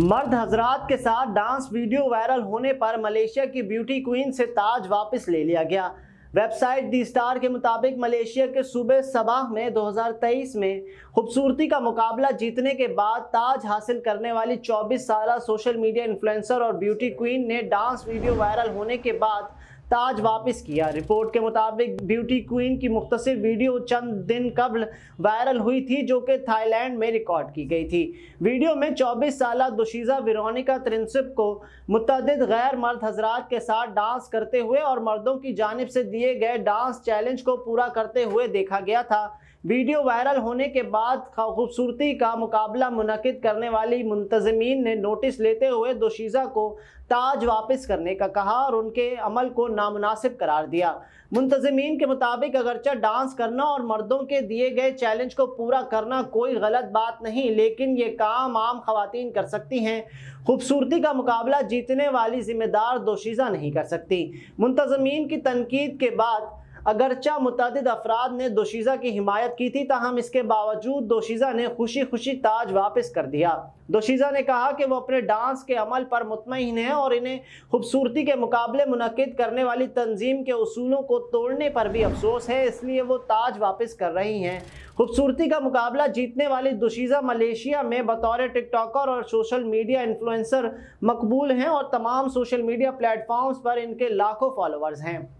मर्द हजरात के साथ डांस वीडियो वायरल होने पर मलेशिया की ब्यूटी क्वीन से ताज वापस ले लिया गया वेबसाइट दी स्टार के मुताबिक मलेशिया के सूबे सबाह में 2023 में खूबसूरती का मुकाबला जीतने के बाद ताज हासिल करने वाली 24 साल सोशल मीडिया इन्फ्लुएंसर और ब्यूटी क्वीन ने डांस वीडियो वायरल होने के बाद ताज वापस किया रिपोर्ट के मुताबिक ब्यूटी क्वीन की मुख्तर वीडियो चंद दिन कबल वायरल हुई थी जो कि थाईलैंड में रिकॉर्ड की गई थी वीडियो में 24 साल दुशीजा विरोनिका त्रिंसिप को मुतद गैर मर्द हजरात के साथ डांस करते हुए और मर्दों की जानब से दिए गए डांस चैलेंज को पूरा करते हुए देखा गया था वीडियो वायरल होने के बाद खूबसूरती का मुकाबला मुनद करने वाली मुंतजमीन ने नोटिस लेते हुए दोशीज़ा को ताज वापस करने का कहा और उनके अमल को नामनासिब करार दिया मुंतजमीन के मुताबिक अगरचा डांस करना और मर्दों के दिए गए चैलेंज को पूरा करना कोई गलत बात नहीं लेकिन ये काम आम खातन कर सकती हैं खूबसूरती का मुकाबला जीतने वाली जिम्मेदार दोशीज़ा नहीं कर सकती मुंतजमीन की तनकीद के बाद अगरचा मुतद अफराद ने दोशीज़ा की हिमायत की थी तहम इसके बावजूद दोशीज़ा ने खुशी खुशी ताज वापस कर दिया दोशीज़ा ने कहा कि वो अपने डांस के अमल पर मुतमिन हैं और इन्हें खूबसूरती के मुकाबले मुनद करने वाली तंजीम के असूलों को तोड़ने पर भी अफसोस है इसलिए वो ताज वापस कर रही हैं खूबसूरती का मुकाबला जीतने वाली दोशीज़ा मलेशिया में बतौर टिकटॉकर और सोशल मीडिया इन्फ्लुंसर मकबूल हैं और तमाम सोशल मीडिया प्लेटफॉर्म्स पर इनके लाखों फॉलोअर्स हैं